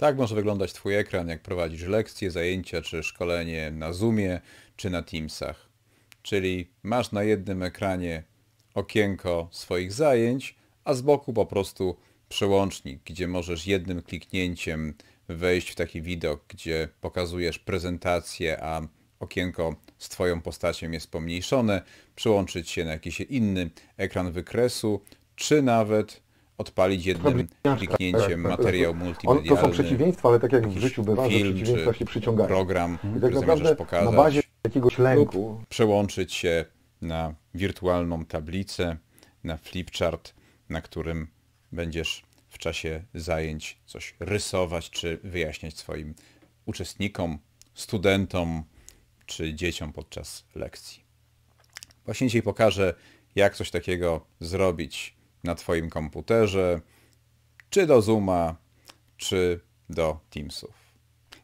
Tak może wyglądać Twój ekran, jak prowadzisz lekcje, zajęcia czy szkolenie na Zoomie czy na Teamsach. Czyli masz na jednym ekranie okienko swoich zajęć, a z boku po prostu przełącznik, gdzie możesz jednym kliknięciem wejść w taki widok, gdzie pokazujesz prezentację, a okienko z Twoją postacią jest pomniejszone, przełączyć się na jakiś inny ekran wykresu, czy nawet odpalić jednym tak, kliknięciem tak, tak. materiał multimedialny. To są przeciwieństwa, ale tak jak w życiu bywa, film, że przeciwieństwa się przyciągają. program, I tak naprawdę pokazać, na bazie jakiegoś lęku przełączyć się na wirtualną tablicę, na flipchart, na którym będziesz w czasie zajęć coś rysować czy wyjaśniać swoim uczestnikom, studentom czy dzieciom podczas lekcji. Właśnie dzisiaj pokażę, jak coś takiego zrobić na Twoim komputerze, czy do Zooma, czy do Teamsów.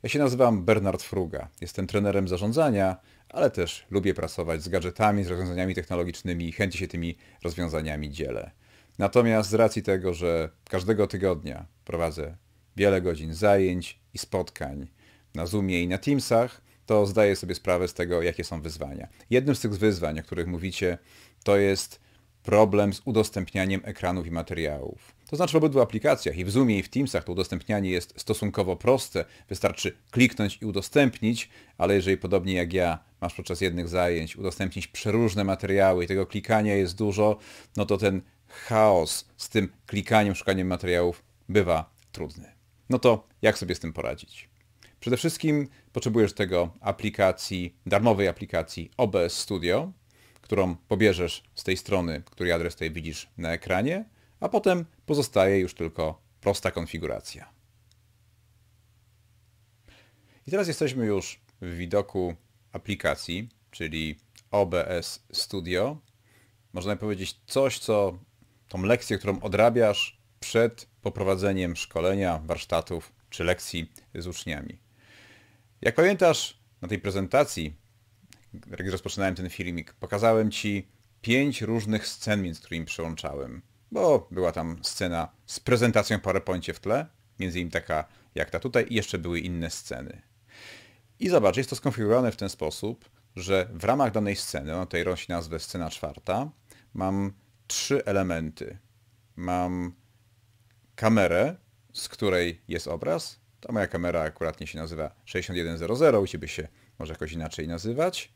Ja się nazywam Bernard Fruga, jestem trenerem zarządzania, ale też lubię pracować z gadżetami, z rozwiązaniami technologicznymi i chęci się tymi rozwiązaniami dzielę. Natomiast z racji tego, że każdego tygodnia prowadzę wiele godzin zajęć i spotkań na Zoomie i na Teamsach, to zdaję sobie sprawę z tego, jakie są wyzwania. Jednym z tych wyzwań, o których mówicie, to jest problem z udostępnianiem ekranów i materiałów. To znaczy w obydwu aplikacjach, i w Zoomie, i w Teamsach, to udostępnianie jest stosunkowo proste. Wystarczy kliknąć i udostępnić, ale jeżeli podobnie jak ja masz podczas jednych zajęć udostępnić przeróżne materiały i tego klikania jest dużo, no to ten chaos z tym klikaniem, szukaniem materiałów bywa trudny. No to jak sobie z tym poradzić? Przede wszystkim potrzebujesz tego aplikacji, darmowej aplikacji OBS Studio, którą pobierzesz z tej strony, który adres tutaj widzisz na ekranie, a potem pozostaje już tylko prosta konfiguracja. I teraz jesteśmy już w widoku aplikacji, czyli OBS Studio. Można powiedzieć coś, co tą lekcję, którą odrabiasz przed poprowadzeniem szkolenia, warsztatów czy lekcji z uczniami. Jak pamiętasz, na tej prezentacji jak rozpoczynałem ten filmik, pokazałem Ci pięć różnych scen, między którymi przełączałem. Bo była tam scena z prezentacją PowerPointie w tle, między innymi taka jak ta tutaj i jeszcze były inne sceny. I zobacz, jest to skonfigurowane w ten sposób, że w ramach danej sceny, ona no tutaj rośnie nazwę scena czwarta, mam trzy elementy. Mam kamerę, z której jest obraz. Ta moja kamera akuratnie się nazywa 6100, u Ciebie się może jakoś inaczej nazywać.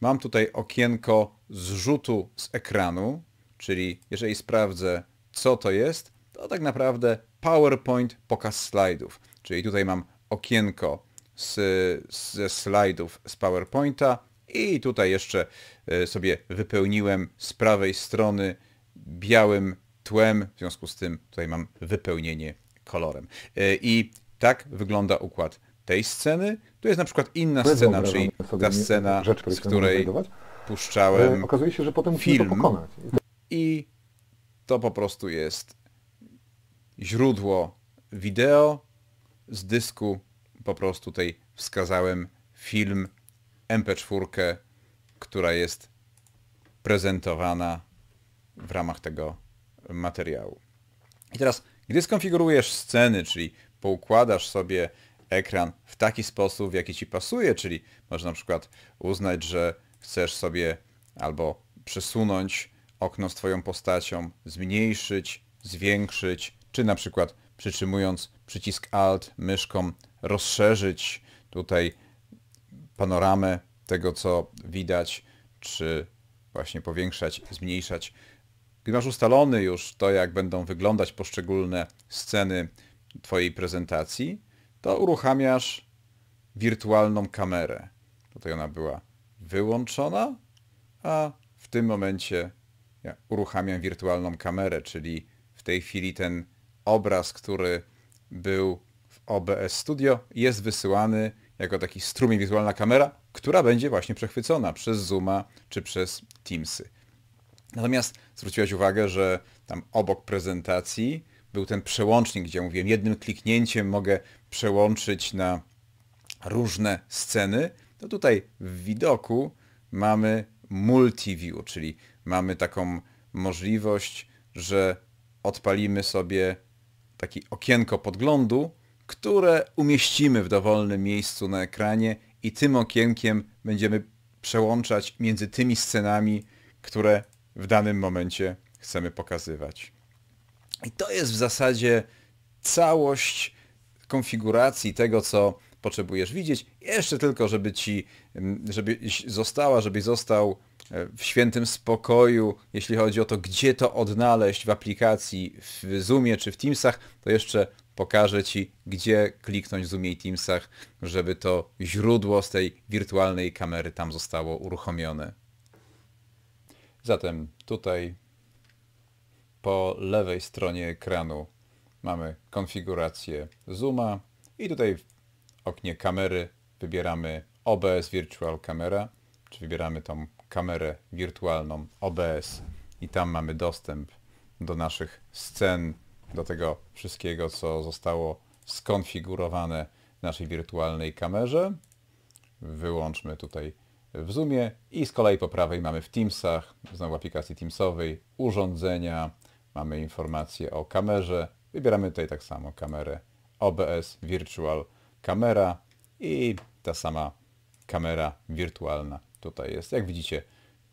Mam tutaj okienko zrzutu z ekranu, czyli jeżeli sprawdzę, co to jest, to tak naprawdę PowerPoint pokaz slajdów. Czyli tutaj mam okienko z, ze slajdów z PowerPointa i tutaj jeszcze e, sobie wypełniłem z prawej strony białym tłem, w związku z tym tutaj mam wypełnienie kolorem. E, I tak wygląda układ tej sceny. to jest na przykład inna Bez scena, czyli ta scena, rzecz, z której puszczałem e, Okazuje się, że potem film to pokonać. i to po prostu jest źródło wideo z dysku po prostu tutaj wskazałem film MP4, która jest prezentowana w ramach tego materiału. I teraz, gdy skonfigurujesz sceny, czyli poukładasz sobie ekran w taki sposób, w jaki ci pasuje, czyli można na przykład uznać, że chcesz sobie albo przesunąć okno z twoją postacią, zmniejszyć, zwiększyć, czy na przykład przytrzymując przycisk Alt myszką rozszerzyć tutaj panoramę tego, co widać, czy właśnie powiększać, zmniejszać. Gdy masz ustalony już to, jak będą wyglądać poszczególne sceny Twojej prezentacji, to uruchamiasz wirtualną kamerę. Tutaj ona była wyłączona, a w tym momencie ja uruchamiam wirtualną kamerę, czyli w tej chwili ten obraz, który był w OBS Studio jest wysyłany jako taki strumień wirtualna kamera, która będzie właśnie przechwycona przez Zooma czy przez Teamsy. Natomiast zwróciłaś uwagę, że tam obok prezentacji był ten przełącznik, gdzie mówiłem, jednym kliknięciem mogę przełączyć na różne sceny, to tutaj w widoku mamy multi-view, czyli mamy taką możliwość, że odpalimy sobie takie okienko podglądu, które umieścimy w dowolnym miejscu na ekranie i tym okienkiem będziemy przełączać między tymi scenami, które w danym momencie chcemy pokazywać. I to jest w zasadzie całość konfiguracji tego, co potrzebujesz widzieć. Jeszcze tylko, żeby ci, mm, żeby została, żebyś został e, w świętym spokoju, jeśli chodzi o to, gdzie to odnaleźć w aplikacji, w Zoomie czy w Teamsach, to jeszcze pokażę Ci, gdzie kliknąć w Zoomie i Teamsach, żeby to źródło z tej wirtualnej kamery tam zostało uruchomione. Zatem tutaj po lewej stronie ekranu mamy konfigurację zooma i tutaj w oknie kamery wybieramy OBS Virtual Camera, czy wybieramy tą kamerę wirtualną OBS i tam mamy dostęp do naszych scen, do tego wszystkiego, co zostało skonfigurowane w naszej wirtualnej kamerze. Wyłączmy tutaj w Zoomie i z kolei po prawej mamy w Teamsach, znowu aplikacji Teamsowej, urządzenia, mamy informacje o kamerze. Wybieramy tutaj tak samo kamerę OBS Virtual Camera i ta sama kamera wirtualna tutaj jest. Jak widzicie,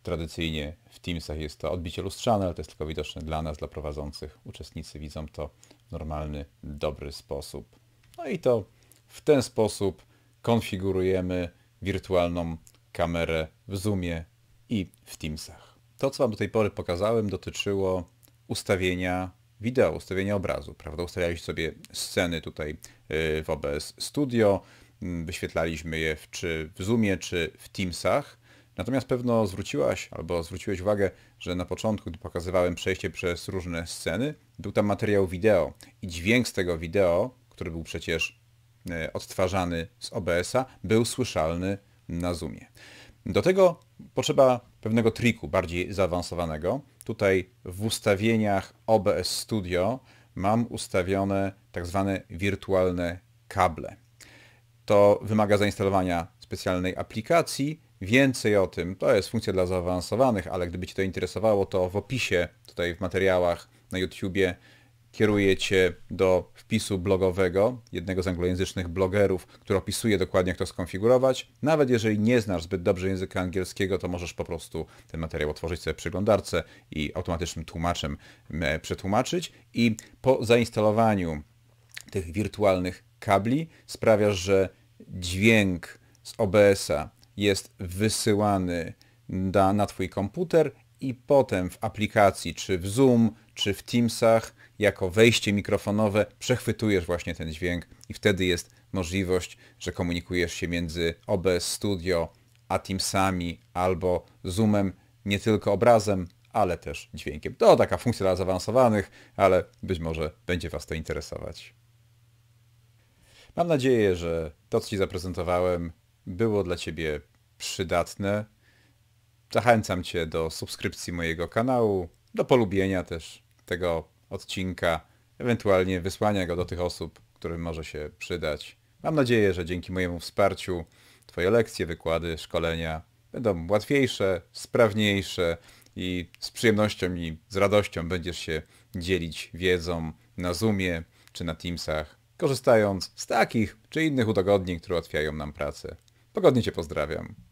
tradycyjnie w Teamsach jest to odbicie lustrzane, ale to jest tylko widoczne dla nas, dla prowadzących. Uczestnicy widzą to w normalny, dobry sposób. No i to w ten sposób konfigurujemy wirtualną kamerę w Zoomie i w Teamsach. To, co Wam do tej pory pokazałem, dotyczyło ustawienia wideo, ustawienia obrazu, prawda? Ustawialiśmy sobie sceny tutaj y, w OBS Studio, mm, wyświetlaliśmy je w, czy w Zoomie, czy w Teamsach. Natomiast pewno zwróciłaś albo zwróciłeś uwagę, że na początku, gdy pokazywałem przejście przez różne sceny, był tam materiał wideo i dźwięk z tego wideo, który był przecież y, odtwarzany z OBS-a, był słyszalny na Zoomie. Do tego potrzeba pewnego triku bardziej zaawansowanego. Tutaj w ustawieniach OBS Studio mam ustawione tak zwane wirtualne kable. To wymaga zainstalowania specjalnej aplikacji. Więcej o tym, to jest funkcja dla zaawansowanych, ale gdyby Cię to interesowało, to w opisie, tutaj w materiałach na YouTubie kieruje cię do wpisu blogowego jednego z anglojęzycznych blogerów, który opisuje dokładnie, jak to skonfigurować. Nawet jeżeli nie znasz zbyt dobrze języka angielskiego, to możesz po prostu ten materiał otworzyć sobie w przeglądarce i automatycznym tłumaczem e, przetłumaczyć. I po zainstalowaniu tych wirtualnych kabli sprawiasz, że dźwięk z OBS-a jest wysyłany na, na Twój komputer i potem w aplikacji, czy w Zoom, czy w Teamsach jako wejście mikrofonowe przechwytujesz właśnie ten dźwięk i wtedy jest możliwość, że komunikujesz się między OBS Studio a Teamsami albo Zoomem nie tylko obrazem, ale też dźwiękiem. To taka funkcja dla zaawansowanych, ale być może będzie Was to interesować. Mam nadzieję, że to, co Ci zaprezentowałem, było dla Ciebie przydatne. Zachęcam Cię do subskrypcji mojego kanału, do polubienia też tego odcinka, ewentualnie wysłania go do tych osób, którym może się przydać. Mam nadzieję, że dzięki mojemu wsparciu Twoje lekcje, wykłady, szkolenia będą łatwiejsze, sprawniejsze i z przyjemnością i z radością będziesz się dzielić wiedzą na Zoomie czy na Teamsach, korzystając z takich czy innych udogodnień, które ułatwiają nam pracę. Pogodnie Cię pozdrawiam.